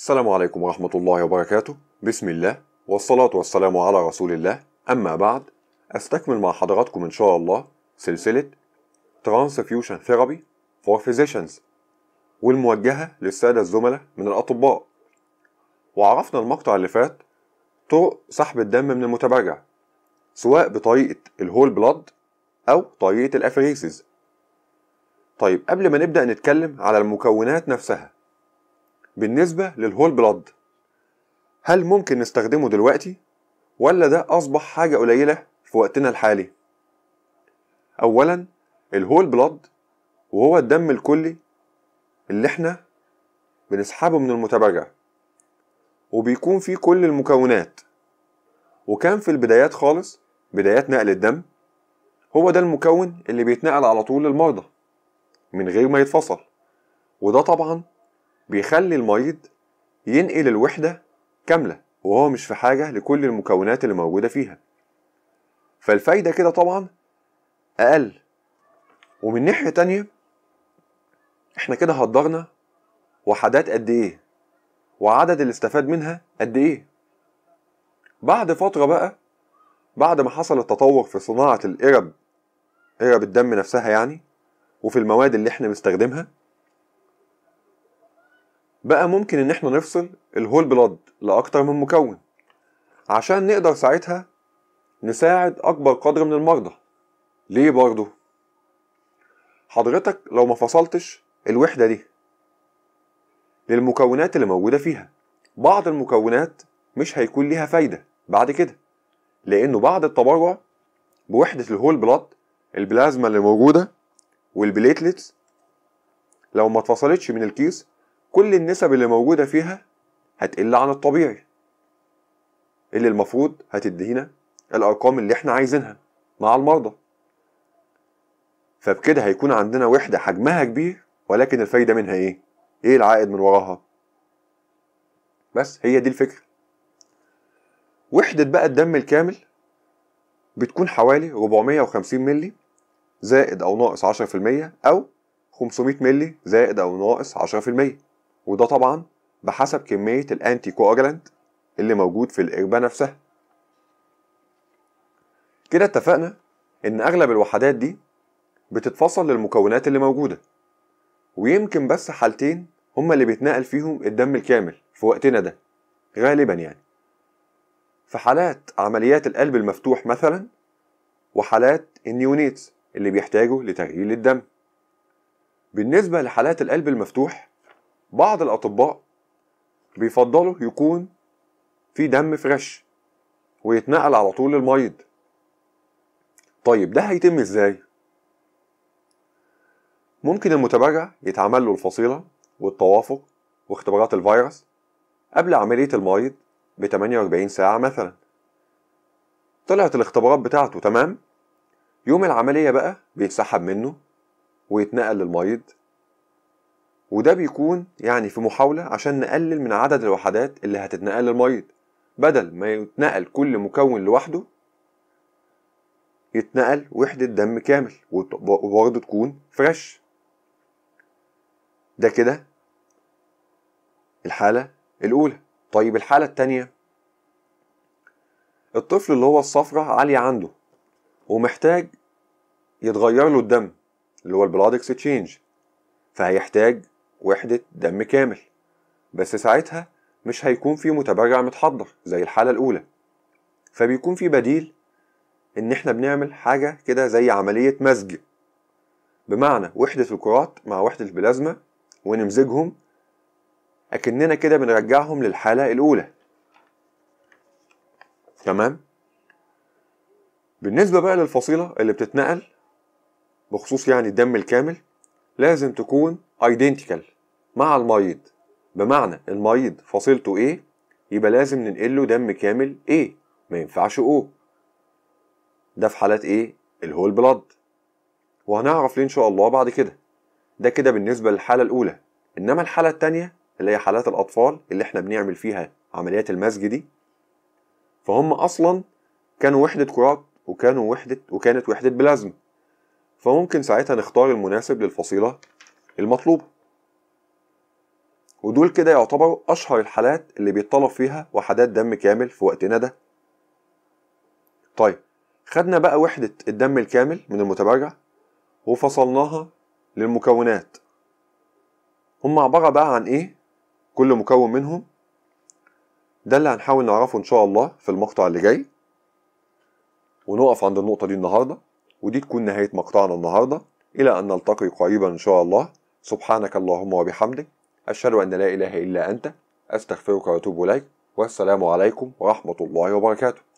السلام عليكم ورحمة الله وبركاته بسم الله والصلاة والسلام على رسول الله أما بعد أستكمل مع حضراتكم إن شاء الله سلسلة Transfusion Therapy for Physicians والموجهة للسادة الزملاء من الأطباء وعرفنا المقطع اللي فات طرق سحب الدم من المتبرجع سواء بطريقة الهول بلاد أو طريقة الأفريسز طيب قبل ما نبدأ نتكلم على المكونات نفسها بالنسبة للهول بلاد هل ممكن نستخدمه دلوقتي ولا ده أصبح حاجة قليلة في وقتنا الحالي؟ أولا الهول بلاد وهو الدم الكلي اللي احنا بنسحبه من المتبرع وبيكون فيه كل المكونات وكان في البدايات خالص بدايات نقل الدم هو ده المكون اللي بيتنقل على طول للمرضى من غير ما يتفصل وده طبعا بيخلي المريض ينقل الوحدة كاملة وهو مش في حاجة لكل المكونات اللي موجودة فيها فالفايدة كده طبعا أقل ومن ناحية تانية احنا كده هدرنا وحدات قد ايه وعدد اللي استفاد منها قد ايه بعد فترة بقى بعد ما حصل التطور في صناعة القرب قرب الدم نفسها يعني وفي المواد اللي احنا بنستخدمها بقى ممكن ان احنا نفصل الهول بلاد لاكتر من مكون عشان نقدر ساعتها نساعد اكبر قدر من المرضى ليه برضه حضرتك لو ما فصلتش الوحده دي للمكونات اللي موجوده فيها بعض المكونات مش هيكون ليها فايده بعد كده لانه بعد التبرع بوحده الهول بلاد البلازما اللي موجوده والبليتلتس لو ما اتفصلتش من الكيس كل النسب اللي موجودة فيها هتقل عن الطبيعي اللي المفروض هتدينا الأرقام اللي احنا عايزينها مع المرضى فبكده هيكون عندنا وحدة حجمها كبير ولكن الفايدة منها ايه؟ ايه العائد من وراها؟ بس هي دي الفكرة وحدة بقى الدم الكامل بتكون حوالي 450 ملي زائد أو ناقص 10% أو 500 ملي زائد أو ناقص 10% وده طبعا بحسب كمية الأنتي كواجلانت اللي موجود في القربة نفسها كده اتفقنا إن أغلب الوحدات دي بتتفصل للمكونات اللي موجودة ويمكن بس حالتين هما اللي بيتنقل فيهم الدم الكامل في وقتنا ده غالبا يعني في حالات عمليات القلب المفتوح مثلا وحالات النيونيتس اللي بيحتاجوا لتغيير الدم بالنسبة لحالات القلب المفتوح بعض الأطباء بيفضلوا يكون في دم فريش ويتنقل على طول للمريض طيب ده هيتم ازاي؟ ممكن المتبرع يتعمل له الفصيلة والتوافق واختبارات الفيروس قبل عملية المريض ب 48 ساعة مثلا طلعت الاختبارات بتاعته تمام يوم العملية بقى بيتسحب منه ويتنقل للمريض وده بيكون يعني في محاولة عشان نقلل من عدد الوحدات اللي هتتنقل للميض بدل ما يتنقل كل مكون لوحده يتنقل وحدة دم كامل وبرضه تكون فريش ده كده الحالة الأولى طيب الحالة التانية الطفل اللي هو الصفرة عالية عنده ومحتاج يتغير له الدم اللي هو البلاد اكسشينج فهيحتاج وحدة دم كامل بس ساعتها مش هيكون في متبرع متحضر زي الحالة الأولى فبيكون في بديل إن إحنا بنعمل حاجة كده زي عملية مزج بمعنى وحدة الكرات مع وحدة البلازما ونمزجهم أكننا كده بنرجعهم للحالة الأولى تمام بالنسبة بقى للفصيلة اللي بتتنقل بخصوص يعني الدم الكامل لازم تكون ايدنتيكال مع المريض بمعنى المريض فصيلته ايه يبقى لازم ننقل له دم كامل ايه ما ينفعش او ده في حالات ايه الهول بلاد وهنعرف ليه ان شاء الله بعد كده ده كده بالنسبه للحاله الاولى انما الحاله الثانيه اللي هي حالات الاطفال اللي احنا بنعمل فيها عمليات المزج دي فهم اصلا كانوا وحده كرات وكانوا وحده وكانت وحده بلازما فممكن ساعتها نختار المناسب للفصيلة المطلوبة ودول كده يعتبروا أشهر الحالات اللي بيتطلب فيها وحدات دم كامل في وقتنا ده طيب خدنا بقى وحدة الدم الكامل من المتبرع وفصلناها للمكونات هم عبارة بقى عن إيه كل مكون منهم ده اللي هنحاول نعرفه إن شاء الله في المقطع اللي جاي ونقف عند النقطة دي النهاردة ودي تكون نهاية مقطعنا النهاردة إلى أن نلتقي قريبا إن شاء الله سبحانك اللهم وبحمدك أشهد أن لا إله إلا أنت أستغفرك وأتوب إليك والسلام عليكم ورحمة الله وبركاته